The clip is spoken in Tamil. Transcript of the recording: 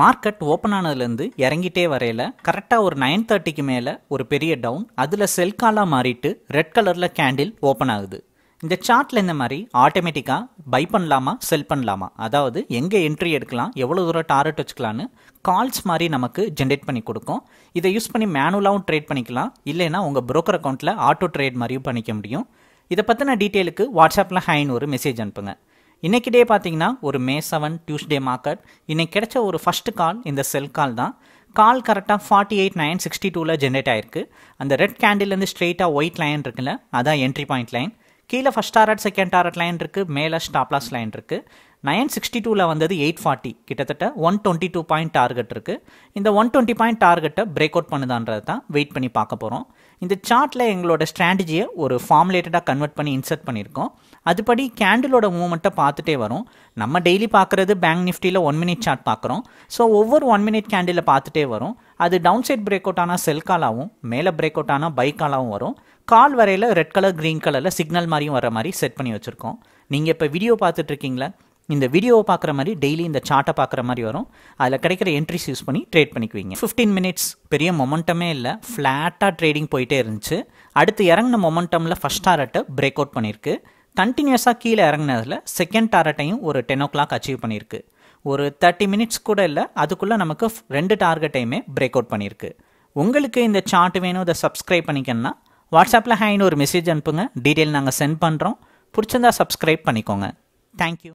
மார்க்கெட் ஓப்பன் ஆனதுலேருந்து இறங்கிட்டே வரையில கரெக்டாக ஒரு நைன் தேர்ட்டிக்கு மேலே ஒரு பெரிய டவுன் அதில் செல் காலாக மாறிட்டு ரெட் கலரில் கேண்டில் ஓப்பன் ஆகுது இந்த சார்ட்டில் இந்த மாதிரி ஆட்டோமேட்டிக்காக பை பண்ணலாமா செல் பண்ணலாமா அதாவது எங்கே என்ட்ரி எடுக்கலாம் எவ்வளோ தூரம் டார்கெட் வச்சுக்கலான்னு கால்ஸ் மாதிரி நமக்கு ஜென்ரேட் பண்ணி கொடுக்கும் இதை யூஸ் பண்ணி மேனுவலாகவும் ட்ரேட் பண்ணிக்கலாம் இல்லைன்னா உங்கள் ப்ரோக்கர் அக்கௌண்ட்டில் ஆட்டோ ட்ரேட் மாதிரியும் பண்ணிக்க முடியும் இதை பற்றின டீட்டெயிலுக்கு வாட்ஸ்அப்பில் ஹைன்னு ஒரு மெசேஜ் அனுப்புங்க இன்றைக்கி டே பார்த்தீங்கன்னா ஒரு மே செவன் டியூஸ்டே மார்க்கெட் இன்றைக்கி கிடைச்ச ஒரு ஃபஸ்ட்டு கால் இந்த செல் கால் தான் கால் கரெக்டாக ஃபார்ட்டி எயிட் நைன் சிக்ஸ்டி டூவில் ஜென்ரேட் ஆயிருக்கு அந்த ரெட் கேண்டில்லேருந்து ஸ்ட்ரெயிட்டாக ஒயிட் லைன் இருக்குல்ல அதான் என்ட்ரி பாயிண்ட் லைன் கீழே first target second target line இருக்குது மேலே ஸ்டாப்லாஸ் லைன் இருக்குது நைன் சிக்ஸ்டி டூவில் வந்தது எயிட் ஃபார்ட்டி கிட்டத்தட்ட one twenty two point target இருக்குது இந்த ஒன் டுவெண்ட்டி பாயிண்ட் டார்கெட்டை பிரேக் அவுட் பண்ணுதான்றது தான் வெயிட் பண்ணி பார்க்க போகிறோம் இந்த சார்ட்டில் எங்களோட ஸ்ட்ராட்டஜியை ஒரு ஃபார்முலேட்டடாக கன்வெர்ட் பண்ணி இன்சர்ட் பண்ணியிருக்கோம் அதுபடி கேண்டிலோட மூவ்மெண்ட்டை பார்த்துட்டே வரும் நம்ம டெய்லி பார்க்குறது பேங்க் நிஃப்டியில் ஒன் மினிட் சார்ட் பார்க்குறோம் ஸோ ஒவ்வொரு ஒன் மினிட் கேண்டிலில் பார்த்துட்டே வரும் அது டவுன் சைட் பிரேக் அவுட் ஆனால் செல் காலாகவும் மேலே பிரேக் அவுட் ஆனால் பைக் காலாகவும் வரும் கால் வரையில் ரெட் கலர் க்ரீன் கலரில் சிக்னல் மாதிரியும் வர மாதிரி செட் பண்ணி வச்சுருக்கோம் நீங்கள் இப்போ வீடியோ பார்த்துட்ருக்கீங்களா இந்த வீடியோவை பார்க்குற மாதிரி டெய்லி இந்த சார்ட்டை பார்க்குற மாதிரி வரும் அதில் கிடைக்கிற என்ட்ரிஸ் யூஸ் பண்ணி ட்ரேட் பண்ணிக்குவீங்க ஃபிஃப்டீன் மினிட்ஸ் பெரிய மொமெண்டமே இல்லை ஃப்ளாட்டாக ட்ரேடிங் போயிட்டே இருந்துச்சு அடுத்து இறங்கின மொமெண்டமில் ஃபஸ்ட் டாரட்டை பிரேக் அவுட் பண்ணியிருக்கு கண்டினியூஸாக கீழே இறங்கினதில் செகண்ட் டாரட்டையும் ஒரு டென் ஓ கிளாக் அச்சீவ் பண்ணியிருக்கு ஒரு தேர்ட்டி மினிட்ஸ் கூட இல்லை அதுக்குள்ளே நமக்கு ரெண்டு டார்கெட்டையுமே பிரேக் அவுட் பண்ணியிருக்கு உங்களுக்கு இந்த சார்ட் வேணும் இதை சப்ஸ்கிரைப் பண்ணிக்கணுன்னா வாட்ஸ்அப்பில் ஹேன்னு ஒரு மெசேஜ் அனுப்புங்க டீட்டெயில் நாங்கள் சென்ட் பண்ணுறோம் பிடிச்சிருந்தா சப்ஸ்கிரைப் பண்ணிக்கோங்க தேங்க்யூ